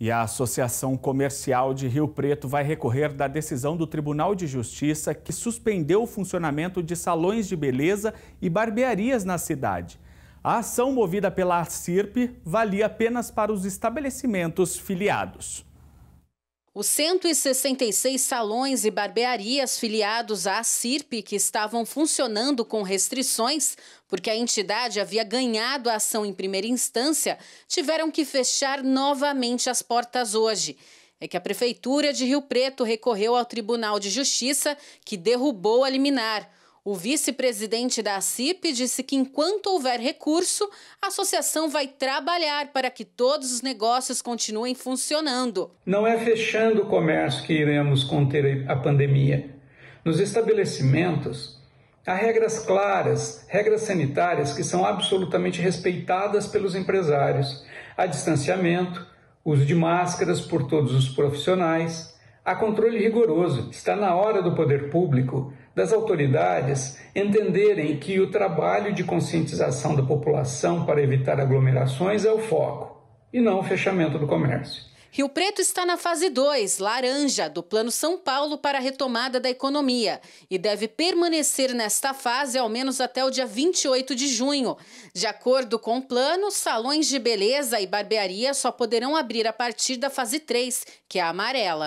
E a Associação Comercial de Rio Preto vai recorrer da decisão do Tribunal de Justiça que suspendeu o funcionamento de salões de beleza e barbearias na cidade. A ação movida pela CIRP valia apenas para os estabelecimentos filiados. Os 166 salões e barbearias filiados à CIRP que estavam funcionando com restrições, porque a entidade havia ganhado a ação em primeira instância, tiveram que fechar novamente as portas hoje. É que a Prefeitura de Rio Preto recorreu ao Tribunal de Justiça, que derrubou a liminar. O vice-presidente da CIP disse que, enquanto houver recurso, a associação vai trabalhar para que todos os negócios continuem funcionando. Não é fechando o comércio que iremos conter a pandemia. Nos estabelecimentos, há regras claras, regras sanitárias que são absolutamente respeitadas pelos empresários. Há distanciamento, uso de máscaras por todos os profissionais Há controle rigoroso. Está na hora do poder público, das autoridades, entenderem que o trabalho de conscientização da população para evitar aglomerações é o foco, e não o fechamento do comércio. Rio Preto está na fase 2, laranja, do Plano São Paulo para a retomada da economia e deve permanecer nesta fase ao menos até o dia 28 de junho. De acordo com o plano, salões de beleza e barbearia só poderão abrir a partir da fase 3, que é a amarela.